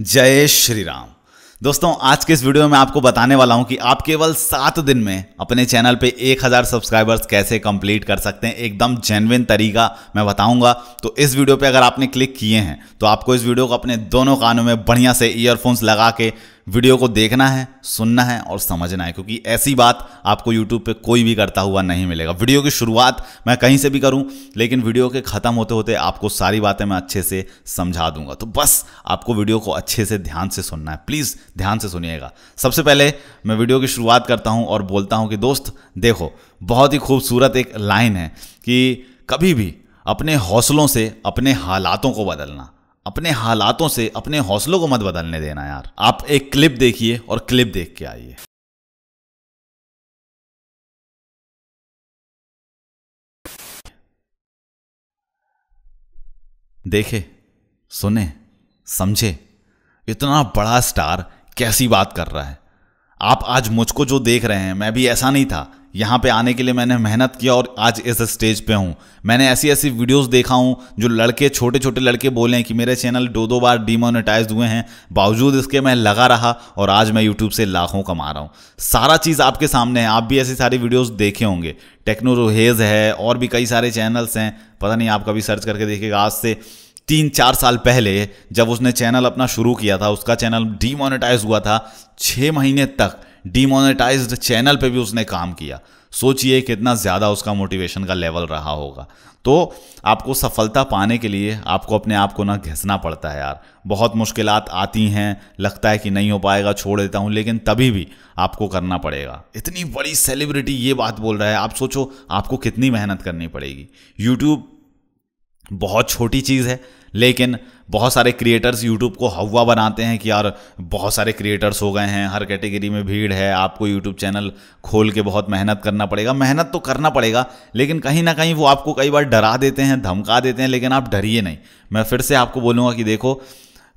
जय श्री राम दोस्तों आज के इस वीडियो में आपको बताने वाला हूं कि आप केवल सात दिन में अपने चैनल पे 1000 सब्सक्राइबर्स कैसे कंप्लीट कर सकते हैं एकदम जेनविन तरीका मैं बताऊंगा तो इस वीडियो पे अगर आपने क्लिक किए हैं तो आपको इस वीडियो को अपने दोनों कानों में बढ़िया से ईयरफोन्स लगा के वीडियो को देखना है सुनना है और समझना है क्योंकि ऐसी बात आपको यूट्यूब पे कोई भी करता हुआ नहीं मिलेगा वीडियो की शुरुआत मैं कहीं से भी करूं लेकिन वीडियो के ख़त्म होते होते आपको सारी बातें मैं अच्छे से समझा दूंगा तो बस आपको वीडियो को अच्छे से ध्यान से सुनना है प्लीज़ ध्यान से सुनिएगा सबसे पहले मैं वीडियो की शुरुआत करता हूँ और बोलता हूँ कि दोस्त देखो बहुत ही खूबसूरत एक लाइन है कि कभी भी अपने हौसलों से अपने हालातों को बदलना अपने हालातों से अपने हौसलों को मत बदलने देना यार आप एक क्लिप देखिए और क्लिप देख के आइए देखे सुने समझे इतना बड़ा स्टार कैसी बात कर रहा है आप आज मुझको जो देख रहे हैं मैं भी ऐसा नहीं था यहाँ पे आने के लिए मैंने मेहनत किया और आज इस स्टेज पे हूँ मैंने ऐसी ऐसी वीडियोस देखा हूँ जो लड़के छोटे छोटे लड़के बोले हैं कि मेरे चैनल दो दो बार डीमोनेटाइज हुए हैं बावजूद इसके मैं लगा रहा और आज मैं यूट्यूब से लाखों कमा रहा हूँ सारा चीज़ आपके सामने है आप भी ऐसी सारी वीडियोज़ देखे होंगे टेक्नो रोहेज है और भी कई सारे चैनल्स हैं पता नहीं आप कभी सर्च करके देखिएगा आज से तीन चार साल पहले जब उसने चैनल अपना शुरू किया था उसका चैनल डीमोनेटाइज हुआ था छः महीने तक डीमोनेटाइज्ड चैनल पे भी उसने काम किया सोचिए कितना ज़्यादा उसका मोटिवेशन का लेवल रहा होगा तो आपको सफलता पाने के लिए आपको अपने आप को ना घिसना पड़ता है यार बहुत मुश्किल आती हैं लगता है कि नहीं हो पाएगा छोड़ देता हूँ लेकिन तभी भी आपको करना पड़ेगा इतनी बड़ी सेलिब्रिटी ये बात बोल रहा है आप सोचो आपको कितनी मेहनत करनी पड़ेगी यूट्यूब बहुत छोटी चीज़ है लेकिन बहुत सारे क्रिएटर्स यूट्यूब को हवा बनाते हैं कि यार बहुत सारे क्रिएटर्स हो गए हैं हर कैटेगरी में भीड़ है आपको यूट्यूब चैनल खोल के बहुत मेहनत करना पड़ेगा मेहनत तो करना पड़ेगा लेकिन कहीं ना कहीं वो आपको कई बार डरा देते हैं धमका देते हैं लेकिन आप डरिए नहीं मैं फिर से आपको बोलूँगा कि देखो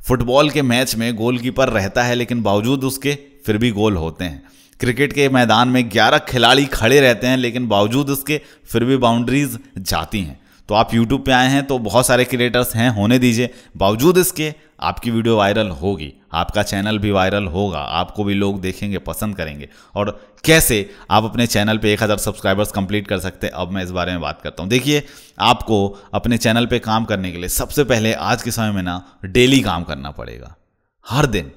फुटबॉल के मैच में गोलकीपर रहता है लेकिन बावजूद उसके फिर भी गोल होते हैं क्रिकेट के मैदान में 11 खिलाड़ी खड़े रहते हैं लेकिन बावजूद उसके फिर भी बाउंड्रीज जाती हैं तो आप यूट्यूब पे आए हैं तो बहुत सारे क्रिएटर्स हैं होने दीजिए बावजूद इसके आपकी वीडियो वायरल होगी आपका चैनल भी वायरल होगा आपको भी लोग देखेंगे पसंद करेंगे और कैसे आप अपने चैनल पे 1000 सब्सक्राइबर्स कंप्लीट कर सकते हैं अब मैं इस बारे में बात करता हूँ देखिए आपको अपने चैनल पे काम करने के लिए सबसे पहले आज के समय में ना डेली काम करना पड़ेगा हर दिन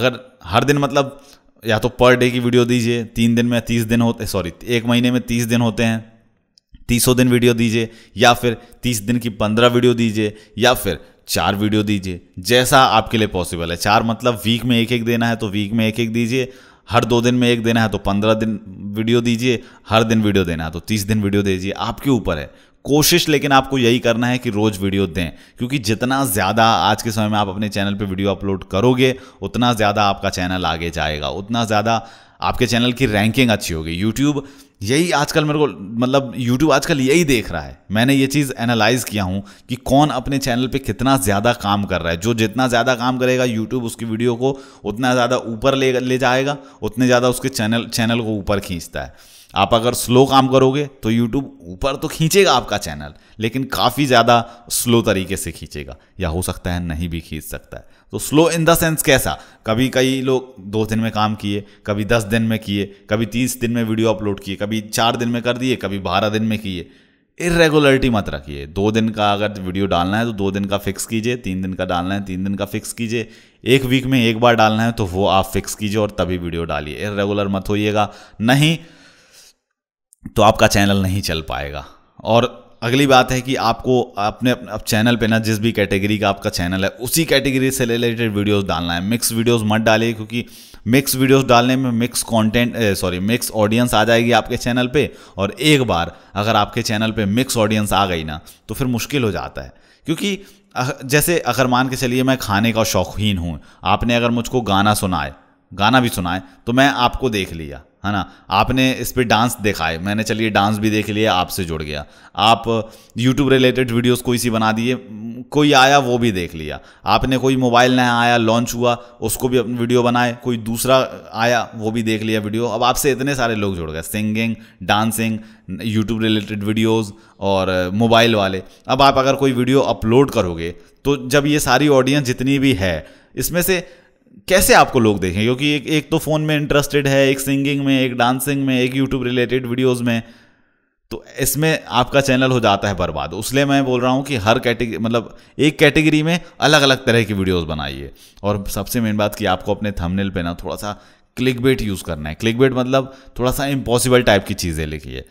अगर हर दिन मतलब या तो पर डे की वीडियो दीजिए तीन दिन में तीस दिन होते सॉरी एक महीने में तीस दिन होते हैं तीसों दिन वीडियो दीजिए या फिर तीस दिन की पंद्रह वीडियो दीजिए या फिर चार वीडियो दीजिए जैसा आपके लिए पॉसिबल है चार मतलब वीक में एक एक देना है तो वीक में एक एक दीजिए हर दो दिन में एक देना है तो पंद्रह दिन वीडियो दीजिए हर दिन वीडियो देना है तो तीस दिन वीडियो दीजिए आपके ऊपर है कोशिश लेकिन आपको यही करना है कि रोज वीडियो दें क्योंकि जितना ज़्यादा आज के समय में आप अपने चैनल पर वीडियो अपलोड करोगे उतना ज़्यादा आपका चैनल आगे जाएगा उतना ज़्यादा आपके चैनल की रैंकिंग अच्छी होगी यूट्यूब यही आजकल मेरे को मतलब यूट्यूब आजकल यही देख रहा है मैंने ये चीज़ एनालाइज किया हूँ कि कौन अपने चैनल पे कितना ज़्यादा काम कर रहा है जो जितना ज़्यादा काम करेगा यूट्यूब उसकी वीडियो को उतना ज़्यादा ऊपर ले ले जाएगा उतने ज़्यादा उसके चैनल चैनल को ऊपर खींचता है आप अगर स्लो काम करोगे तो यूट्यूब ऊपर तो खींचेगा आपका चैनल लेकिन काफ़ी ज़्यादा स्लो तरीके से खींचेगा या हो सकता है नहीं भी खींच सकता है तो स्लो इन द सेंस कैसा कभी कई लोग दो दिन में काम किए कभी दस दिन में किए कभी तीस दिन में वीडियो अपलोड किए कभी चार दिन में कर दिए कभी बारह दिन में किए इरेगुलरिटी मत रखिए दो दिन का अगर वीडियो डालना है तो दो दिन का फिक्स कीजिए तीन दिन का डालना है तीन दिन का फिक्स कीजिए एक वीक में एक बार डालना है तो वो आप फिक्स कीजिए और तभी वीडियो डालिए इरेगुलर मत होइएगा नहीं तो आपका चैनल नहीं चल पाएगा और अगली बात है कि आपको अपने अब चैनल पे ना जिस भी कैटेगरी का आपका चैनल है उसी कैटेगरी से रिलेटेड वीडियोस डालना है मिक्स वीडियोस मत डालिए क्योंकि मिक्स वीडियोस डालने में mix content sorry mix audience आ जाएगी आपके चैनल पे और एक बार अगर आपके चैनल पे मिक्स ऑडियंस आ गई ना तो फिर मुश्किल हो जाता है क्योंकि जैसे अगर मान के चलिए मैं खाने का शौकीन हूँ आपने अगर मुझको गाना सुनाए गाना भी सुनाए तो मैं आपको देख लिया है ना आपने इस पर डांस देखा है मैंने चलिए डांस भी देख लिया आपसे जुड़ गया आप यूट्यूब रिलेटेड वीडियोस कोई सी बना दिए कोई आया वो भी देख लिया आपने कोई मोबाइल नया आया लॉन्च हुआ उसको भी वीडियो बनाए कोई दूसरा आया वो भी देख लिया वीडियो अब आपसे इतने सारे लोग जुड़ गए singing dancing YouTube related videos और मोबाइल वाले अब आप अगर कोई वीडियो अपलोड करोगे तो जब ये सारी ऑडियंस जितनी भी है इसमें से कैसे आपको लोग देखें क्योंकि एक एक तो फ़ोन में इंटरेस्टेड है एक सिंगिंग में एक डांसिंग में एक यूट्यूब रिलेटेड वीडियोस में तो इसमें आपका चैनल हो जाता है बर्बाद उसलिए मैं बोल रहा हूं कि हर कैटेगरी मतलब एक कैटेगरी में अलग अलग तरह की वीडियोस बनाइए और सबसे मेन बात कि आपको अपने थंबनेल पे ना थोड़ा सा क्लिक बेट यूज़ करना है क्लिक बेट मतलब थोड़ा सा इम्पॉसिबल टाइप की चीज़ें लिखिए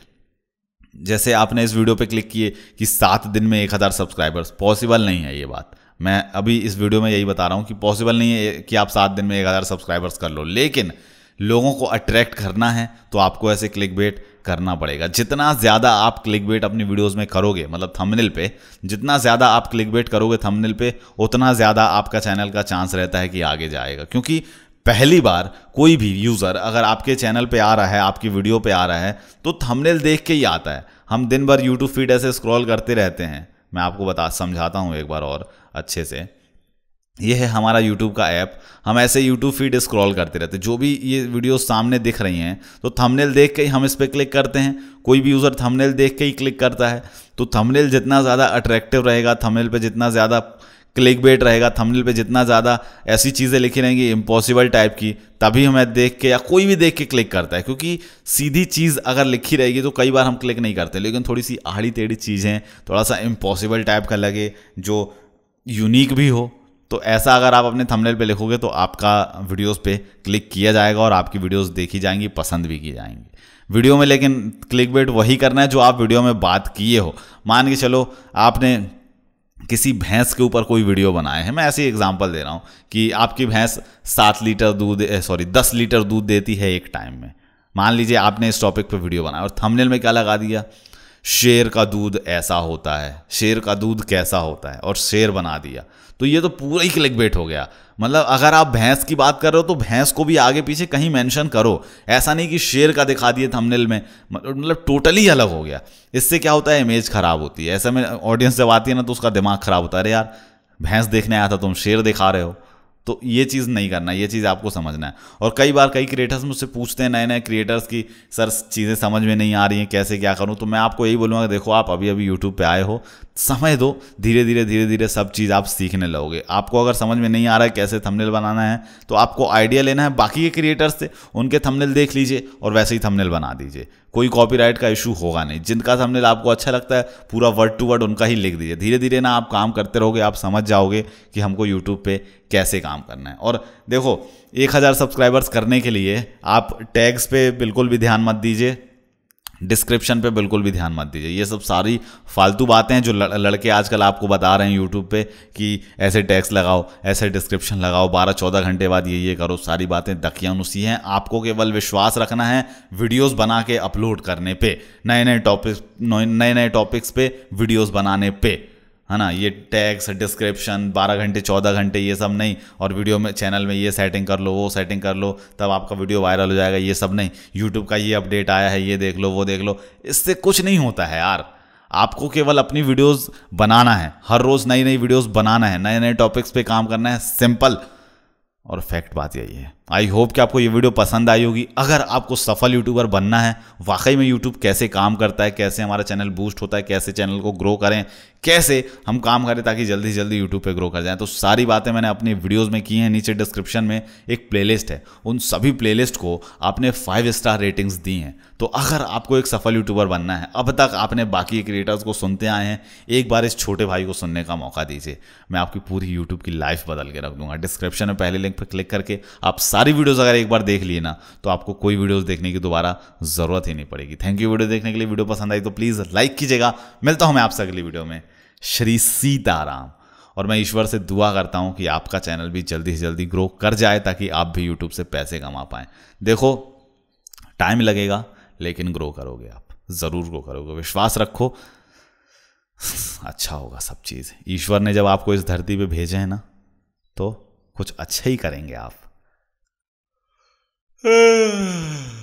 जैसे आपने इस वीडियो पे क्लिक किए कि सात दिन में एक हज़ार सब्सक्राइबर्स पॉसिबल नहीं है ये बात मैं अभी इस वीडियो में यही बता रहा हूँ कि पॉसिबल नहीं है कि आप सात दिन में एक हज़ार सब्सक्राइबर्स कर लो लेकिन लोगों को अट्रैक्ट करना है तो आपको ऐसे क्लिक बेट करना पड़ेगा जितना ज़्यादा आप क्लिक बेट अपनी वीडियोज़ में करोगे मतलब थंबनेल पे जितना ज़्यादा आप क्लिक बेट करोगे थंबनेल पे उतना ज़्यादा आपका चैनल का चांस रहता है कि आगे जाएगा क्योंकि पहली बार कोई भी यूज़र अगर आपके चैनल पे आ रहा है आपकी वीडियो पे आ रहा है तो थंबनेल देख के ही आता है हम दिन भर यूट्यूब फीड ऐसे स्क्रॉल करते रहते हैं मैं आपको बता समझाता हूँ एक बार और अच्छे से ये है हमारा YouTube का ऐप हम ऐसे YouTube फीड स्क्रॉल करते रहते हैं जो भी ये वीडियो सामने दिख रही हैं तो थंबनेल देख के ही हम इस पर क्लिक करते हैं कोई भी यूज़र थंबनेल देख के ही क्लिक करता है तो थंबनेल जितना ज़्यादा अट्रैक्टिव रहेगा थंबनेल पे जितना ज़्यादा क्लिक बेट रहेगा थंबनेल पे जितना ज़्यादा ऐसी चीज़ें लिखी रहेंगी इम्पॉसिबल टाइप की तभी हमें देख के या कोई भी देख के क्लिक करता है क्योंकि सीधी चीज़ अगर लिखी रहेगी तो कई बार हम क्लिक नहीं करते लेकिन थोड़ी सी आड़ी टेढ़ी चीज़ें थोड़ा सा इम्पॉसिबल टाइप का लगे जो यूनिक भी हो तो ऐसा अगर आप अपने थंबनेल पे लिखोगे तो आपका वीडियोस पे क्लिक किया जाएगा और आपकी वीडियोस देखी जाएंगी पसंद भी की जाएंगी वीडियो में लेकिन क्लिक बेट वही करना है जो आप वीडियो में बात किए हो मान के चलो आपने किसी भैंस के ऊपर कोई वीडियो बनाए हैं मैं ऐसी एग्जाम्पल दे रहा हूँ कि आपकी भैंस सात लीटर दूध सॉरी दस लीटर दूध देती है एक टाइम में मान लीजिए आपने इस टॉपिक पर वीडियो बनाया और थंबनेल में क्या लगा दिया शेर का दूध ऐसा होता है शेर का दूध कैसा होता है और शेर बना दिया तो ये तो पूरा ही क्लिक बेट हो गया मतलब अगर आप भैंस की बात कर रहे हो तो भैंस को भी आगे पीछे कहीं मेंशन करो ऐसा नहीं कि शेर का दिखा दिए थंबनेल में मतलब टोटली मतलब अलग हो गया इससे क्या होता है इमेज खराब होती है ऐसे में ऑडियंस जब आती है ना तो उसका दिमाग खराब होता है अरे यार भैंस देखने आया था तुम शेर दिखा रहे हो तो ये चीज़ नहीं करना ये चीज़ आपको समझना है और कई बार कई क्रिएटर्स मुझसे पूछते हैं नए नए क्रिएटर्स की सर चीज़ें समझ में नहीं आ रही हैं कैसे क्या करूं तो मैं आपको यही बोलूँगा देखो आप अभी अभी यूट्यूब पे आए हो समय दो धीरे धीरे धीरे धीरे सब चीज़ आप सीखने लगोगे आपको अगर समझ में नहीं आ रहा है कैसे थंबनेल बनाना है तो आपको आइडिया लेना है बाकी के क्रिएटर्स से उनके थंबनेल देख लीजिए और वैसे ही थंबनेल बना दीजिए कोई कॉपीराइट का इशू होगा नहीं जिनका थंबनेल आपको अच्छा लगता है पूरा वर्ड टू वर्ड उनका ही लिख दीजिए धीरे धीरे ना आप काम करते रहोगे आप समझ जाओगे कि हमको यूट्यूब पर कैसे काम करना है और देखो एक हज़ार सब्सक्राइबर्स करने के लिए आप टैग्स पे बिल्कुल भी ध्यान मत दीजिए डिस्क्रिप्शन पे बिल्कुल भी ध्यान मत दीजिए ये सब सारी फालतू बातें हैं जो लड़के आजकल आपको बता रहे हैं यूट्यूब पे कि ऐसे टैक्स लगाओ ऐसे डिस्क्रिप्शन लगाओ बारह चौदह घंटे बाद ये ये करो सारी बातें दकियानुसी हैं आपको केवल विश्वास रखना है वीडियोज़ बना के अपलोड करने पर नए नए टॉपिक नए नए टॉपिक्स पे वीडियोज़ बनाने पर है ना ये टैक्स डिस्क्रिप्शन बारह घंटे चौदह घंटे ये सब नहीं और वीडियो में चैनल में ये सेटिंग कर लो वो सेटिंग कर लो तब आपका वीडियो वायरल हो जाएगा ये सब नहीं यूट्यूब का ये अपडेट आया है ये देख लो वो देख लो इससे कुछ नहीं होता है यार आपको केवल अपनी वीडियोज़ बनाना है हर रोज़ नई नई वीडियोज़ बनाना है नए नए टॉपिक्स पे काम करना है सिंपल और फैक्ट बात यही है आई होप कि आपको ये वीडियो पसंद आई होगी अगर आपको सफल यूट्यूबर बनना है वाकई में यूट्यूब कैसे काम करता है कैसे हमारा चैनल बूस्ट होता है कैसे चैनल को ग्रो करें कैसे हम काम करें ताकि जल्दी से जल्दी यूट्यूब पे ग्रो कर जाएं तो सारी बातें मैंने अपनी वीडियोज में की हैं नीचे डिस्क्रिप्शन में एक प्ले है उन सभी प्ले को आपने फाइव स्टार रेटिंग्स दी हैं तो अगर आपको एक सफल यूट्यूबर बनना है अब तक आपने बाकी क्रिएटर्स को सुनते आए हैं एक बार इस छोटे भाई को सुनने का मौका दीजिए मैं आपकी पूरी यूट्यूब की लाइफ बदल के रख दूंगा डिस्क्रिप्शन में पहले लिंक लिंक पर क्लिक करके आप सारी वीडियोज अगर एक बार देख लिए ना तो आपको कोई वीडियोस देखने की दोबारा ज़रूरत ही नहीं पड़ेगी थैंक यू वीडियो देखने के लिए वीडियो पसंद आई तो प्लीज़ लाइक कीजिएगा मिलता हूं मैं आपसे अगली वीडियो में श्री सीताराम और मैं ईश्वर से दुआ करता हूं कि आपका चैनल भी जल्दी से जल्दी ग्रो कर जाए ताकि आप भी यूट्यूब से पैसे कमा पाएँ देखो टाइम लगेगा लेकिन ग्रो करोगे आप ज़रूर ग्रो करोगे विश्वास रखो अच्छा होगा सब चीज़ ईश्वर ने जब आपको इस धरती पे भेजे हैं ना तो कुछ अच्छा ही करेंगे आप